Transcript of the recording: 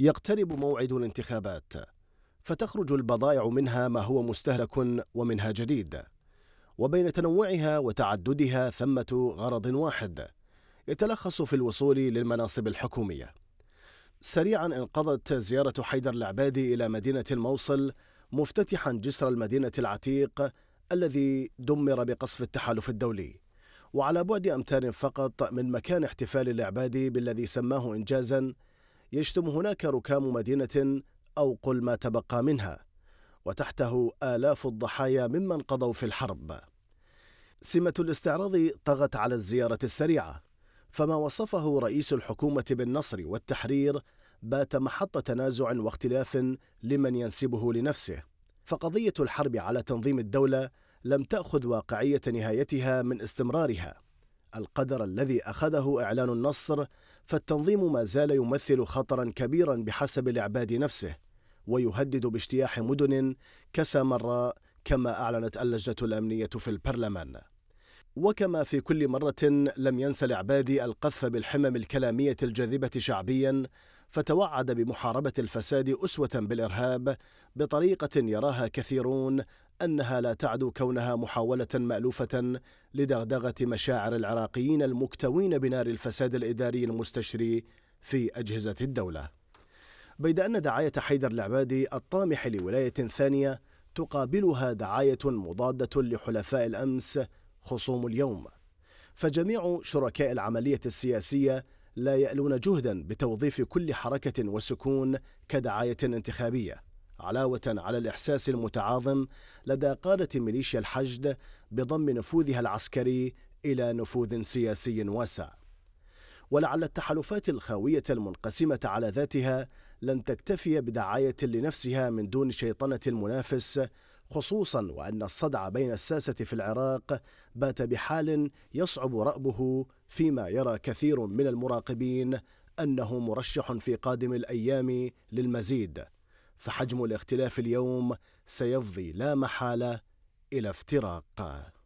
يقترب موعد الانتخابات فتخرج البضائع منها ما هو مستهلك ومنها جديد وبين تنوعها وتعددها ثمة غرض واحد يتلخص في الوصول للمناصب الحكومية سريعا انقضت زيارة حيدر العبادي إلى مدينة الموصل مفتتحا جسر المدينة العتيق الذي دمر بقصف التحالف الدولي وعلى بعد أمتار فقط من مكان احتفال العبادي بالذي سماه إنجازا يشتم هناك ركام مدينة أو قل ما تبقى منها وتحته آلاف الضحايا ممن قضوا في الحرب سمة الاستعراض طغت على الزيارة السريعة فما وصفه رئيس الحكومة بالنصر والتحرير بات محط تنازع واختلاف لمن ينسبه لنفسه فقضية الحرب على تنظيم الدولة لم تأخذ واقعية نهايتها من استمرارها القدر الذي أخذه إعلان النصر فالتنظيم ما زال يمثل خطرا كبيرا بحسب العباد نفسه ويهدد باجتياح مدن كسامراء كما أعلنت اللجنة الأمنية في البرلمان وكما في كل مرة لم ينسى العبادي القذف بالحمم الكلامية الجاذبة شعبيا فتوعد بمحاربة الفساد أسوة بالإرهاب بطريقة يراها كثيرون أنها لا تعدو كونها محاولة مألوفة لدغدغة مشاعر العراقيين المكتوين بنار الفساد الإداري المستشري في أجهزة الدولة بيد أن دعاية حيدر العبادي الطامح لولاية ثانية تقابلها دعاية مضادة لحلفاء الأمس خصوم اليوم فجميع شركاء العملية السياسية لا يألون جهدا بتوظيف كل حركة وسكون كدعاية انتخابية علاوة على الإحساس المتعاظم لدى قادة ميليشيا الحشد بضم نفوذها العسكري إلى نفوذ سياسي واسع ولعل التحالفات الخاوية المنقسمة على ذاتها لن تكتفي بدعاية لنفسها من دون شيطنة المنافس خصوصا وأن الصدع بين الساسة في العراق بات بحال يصعب رأبه فيما يرى كثير من المراقبين أنه مرشح في قادم الأيام للمزيد فحجم الاختلاف اليوم سيفضي لا محاله الى افتراق